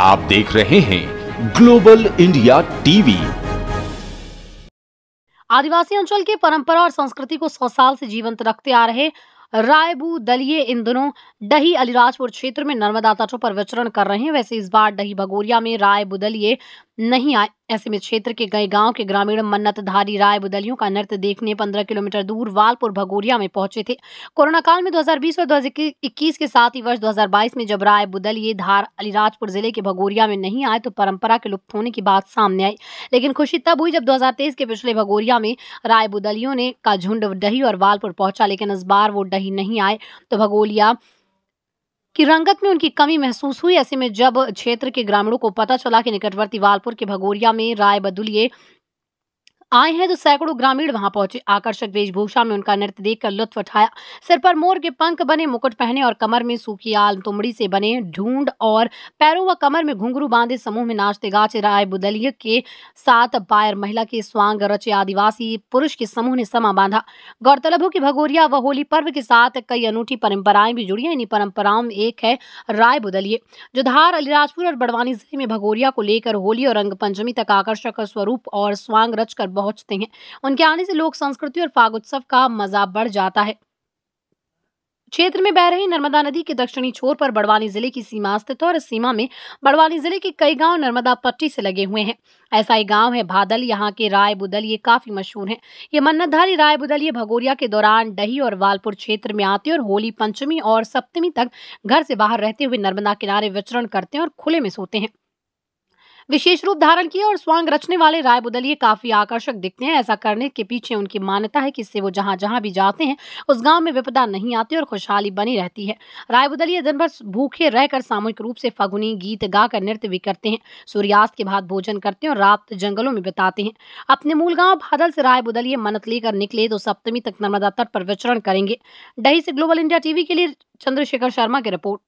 आप देख रहे हैं ग्लोबल इंडिया टीवी आदिवासी अंचल की परंपरा और संस्कृति को सौ साल से जीवंत रखते आ रहे रायबू दलिये इन दिनों डही अलीराजपुर क्षेत्र में नर्मदा तटों पर विचरण कर रहे हैं वैसे इस बार डही भगोरिया में रायबू दलिए नहीं आए ऐसे में क्षेत्र के गए गांव के ग्रामीण मन्नतधारी राय बुदलियों का नृत्य देखने 15 किलोमीटर दूर वालपुर भगोरिया में पहुंचे थे कोरोना काल में 2020 और 2021 के साथ ही वर्ष 2022 में जब राय बुदलिये धार अलीराजपुर जिले के भगोरिया में नहीं आए तो परंपरा के लुप्त होने की बात सामने आई लेकिन खुशी तब हुई जब दो के पिछले भगोरिया में राय बुदलियों ने का झुंड डही और वालपुर पहुंचा लेकिन इस बार वो डही नहीं आए तो भगोलिया कि रंगत में उनकी कमी महसूस हुई ऐसे में जब क्षेत्र के ग्रामीणों को पता चला कि निकटवर्ती वालपुर के भगोरिया में राय बदुलिए आए हैं तो सैकड़ों ग्रामीण वहां पहुंचे आकर्षक वेशभूषा में उनका नृत्य देखकर लुत्फ उठाया सिर पर मोर के पंख बने मुकुट पहने और कमर में सूखी आल तुमड़ी से बने ढूंढ और पैरों व कमर में घुंघरू बांधे समूह में नाचते गाचे राय बुदलिय के साथ पायर महिला के स्वांग रचे आदिवासी पुरुष के समूह ने समा बांधा गौरतलब हो की भगोरिया व होली पर्व के साथ कई अनूठी परंपराएं भी जुड़ी इन्हीं परंपराओं में एक है राय बुदलिय जो धार अलीराजपुर और बड़वानी जिले में भगोरिया को लेकर होली और रंग पंचमी तक आकर्षक स्वरूप और स्वांग रचकर पहुंचते हैं उनके आने से लोक संस्कृति और फाग उत्सव का मजा बढ़ जाता है क्षेत्र में बह रही नर्मदा नदी के दक्षिणी छोर पर बड़वानी जिले की सीमा स्थित और इस सीमा में बड़वानी जिले के कई गांव नर्मदा पट्टी से लगे हुए हैं ऐसा ही गांव है भादल यहां के राय बुदल ये काफी मशहूर हैं ये मन्नतधारी राय बुदल ये भगोरिया के दौरान डही और वालपुर क्षेत्र में आते और होली पंचमी और सप्तमी तक घर से बाहर रहते हुए नर्मदा किनारे विचरण करते हैं और खुले में सोते हैं विशेष रूप धारण किए और स्वांग रचने वाले राय बुदलिए काफी आकर्षक दिखते हैं ऐसा करने के पीछे उनकी मान्यता है कि इससे वो जहाँ जहाँ भी जाते हैं उस गाँव में विपदा नहीं आती और खुशहाली बनी रहती है राय बुदलिए दिन भर भूखे रहकर सामूहिक रूप से फगुनी गीत गाकर नृत्य भी करते हैं सूर्यास्त के बाद भोजन करते हैं और रात जंगलों में बिताते हैं अपने मूल गाँव भादल से राय बुदलिए मन्नत लेकर निकले तो सप्तमी तक नर्मदा तट पर विचरण करेंगे दही से ग्लोबल इंडिया टीवी के लिए चंद्रशेखर शर्मा की रिपोर्ट